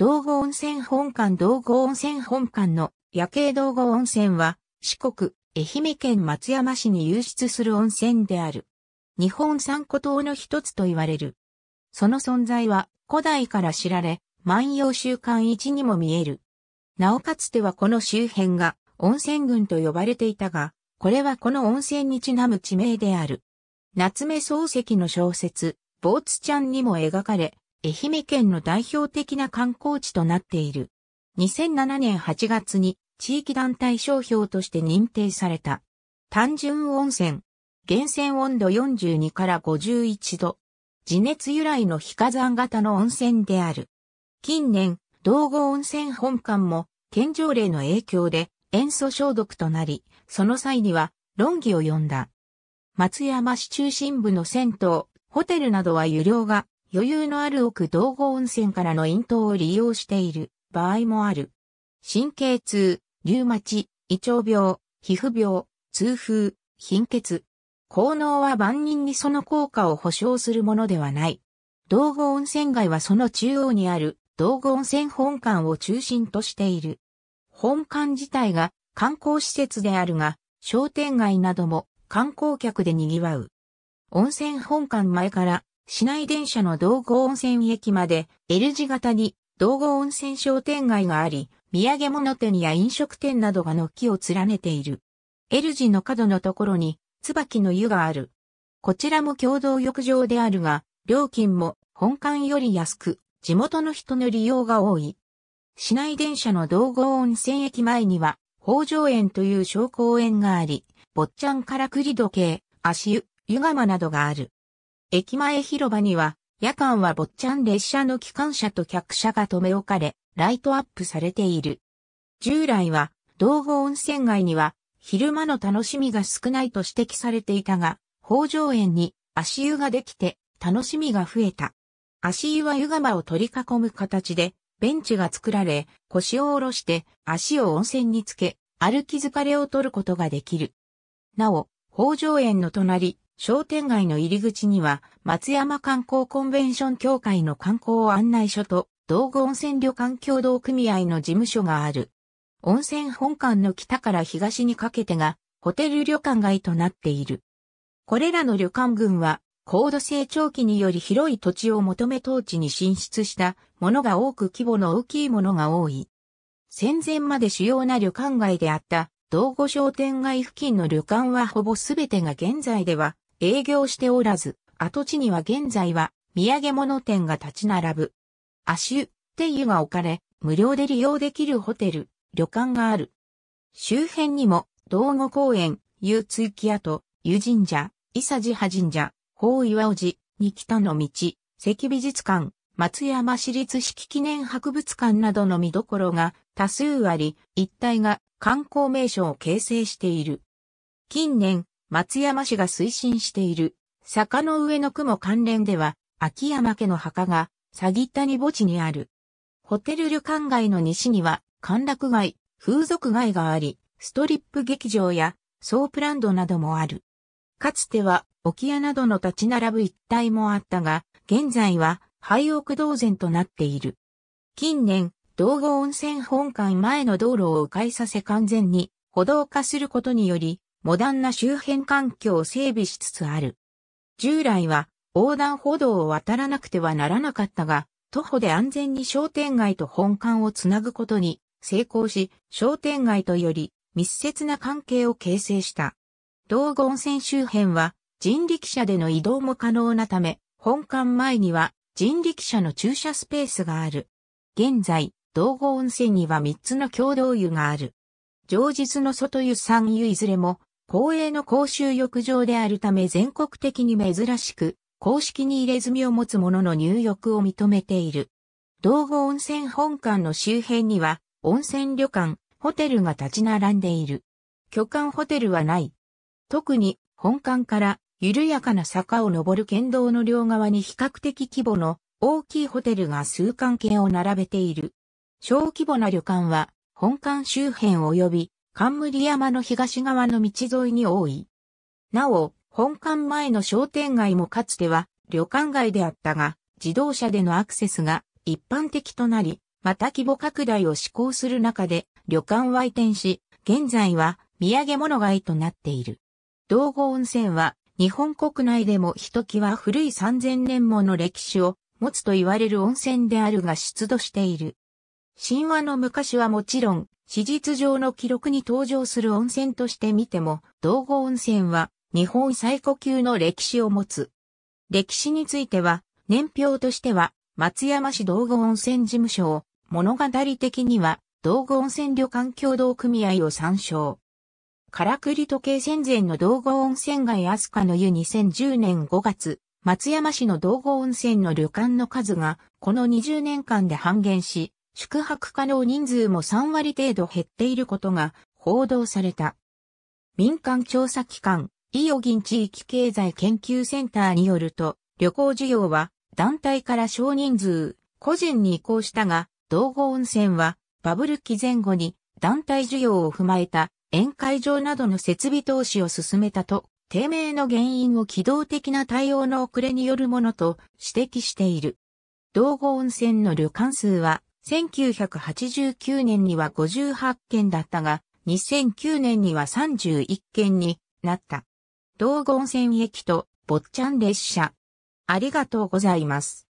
道後温泉本館道後温泉本館の夜景道後温泉は四国、愛媛県松山市に流出する温泉である。日本三古島の一つと言われる。その存在は古代から知られ、万葉集館一にも見える。なおかつてはこの周辺が温泉群と呼ばれていたが、これはこの温泉にちなむ地名である。夏目漱石の小説、坊津ちゃんにも描かれ、愛媛県の代表的な観光地となっている。2007年8月に地域団体商標として認定された。単純温泉。源泉温度42から51度。地熱由来の非火山型の温泉である。近年、道後温泉本館も、県条例の影響で塩素消毒となり、その際には論議を呼んだ。松山市中心部の銭湯、ホテルなどは湯量が余裕のある奥道後温泉からの咽頭を利用している場合もある。神経痛、リュウマチ、胃腸病、皮膚病、痛風、貧血。効能は万人にその効果を保証するものではない。道後温泉街はその中央にある道後温泉本館を中心としている。本館自体が観光施設であるが、商店街なども観光客で賑わう。温泉本館前から市内電車の道後温泉駅まで L 字型に道後温泉商店街があり、土産物店や飲食店などが軒を連ねている。L 字の角のところに椿の湯がある。こちらも共同浴場であるが、料金も本館より安く、地元の人の利用が多い。市内電車の道後温泉駅前には、北条園という小公園があり、坊ちゃんから栗時計、足湯、湯釜などがある。駅前広場には、夜間は坊ちゃん列車の機関車と客車が留め置かれ、ライトアップされている。従来は、道後温泉街には、昼間の楽しみが少ないと指摘されていたが、北条園に足湯ができて、楽しみが増えた。足湯は湯釜を取り囲む形で、ベンチが作られ、腰を下ろして足を温泉につけ、歩き疲れを取ることができる。なお、北条園の隣、商店街の入り口には、松山観光コンベンション協会の観光案内所と、道後温泉旅館協同組合の事務所がある。温泉本館の北から東にかけてが、ホテル旅館街となっている。これらの旅館群は、高度成長期により広い土地を求め当地に進出したものが多く規模の大きいものが多い。戦前まで主要な旅館街であった道後商店街付近の旅館はほぼすべてが現在では営業しておらず、跡地には現在は土産物店が立ち並ぶ。アシュ湯が置かれ、無料で利用できるホテル、旅館がある。周辺にも、道後公園、湯追記跡、湯神社、伊佐寺派神社、法岩尾寺、に北の道、関美術館、松山市立式記念博物館などの見どころが多数あり、一帯が観光名所を形成している。近年、松山市が推進している、坂の上の雲関連では、秋山家の墓が、詐欺谷墓地にある。ホテル旅館街の西には、歓楽街、風俗街があり、ストリップ劇場や、ソープランドなどもある。かつては、沖屋などの立ち並ぶ一帯もあったが、現在は、廃屋同然となっている。近年、道後温泉本館前の道路を迂回させ完全に歩道化することにより、モダンな周辺環境を整備しつつある。従来は横断歩道を渡らなくてはならなかったが、徒歩で安全に商店街と本館をつなぐことに成功し、商店街とより密接な関係を形成した。道後温泉周辺は人力車での移動も可能なため、本館前には人力車の駐車スペースがある。現在、道後温泉には3つの共同湯がある。上日の外湯三湯いずれも公営の公衆浴場であるため全国的に珍しく、公式に入れ墨を持つ者の入浴を認めている。道後温泉本館の周辺には、温泉旅館、ホテルが立ち並んでいる。巨館ホテルはない。特に、本館から緩やかな坂を登る県道の両側に比較的規模の大きいホテルが数関係を並べている。小規模な旅館は、本館周辺及び冠山の東側の道沿いに多い。なお、本館前の商店街もかつては旅館街であったが、自動車でのアクセスが一般的となり、また規模拡大を施行する中で旅館は移転し、現在は土産物街となっている。道後温泉は日本国内でもひときわ古い3000年もの歴史を持つと言われる温泉であるが出土している。神話の昔はもちろん史実上の記録に登場する温泉として見ても、道後温泉は日本最古級の歴史を持つ。歴史については、年表としては、松山市道後温泉事務所を、物語的には、道後温泉旅館協同組合を参照。からくり時計戦前の道後温泉街アスカの湯2010年5月、松山市の道後温泉の旅館の数が、この20年間で半減し、宿泊可能人数も3割程度減っていることが報道された。民間調査機関、イオギン地域経済研究センターによると、旅行需要は団体から少人数、個人に移行したが、道後温泉はバブル期前後に団体需要を踏まえた宴会場などの設備投資を進めたと、低迷の原因を機動的な対応の遅れによるものと指摘している。道後温泉の旅館数は1989年には58件だったが、2009年には31件になった。道温線駅と坊ちゃん列車。ありがとうございます。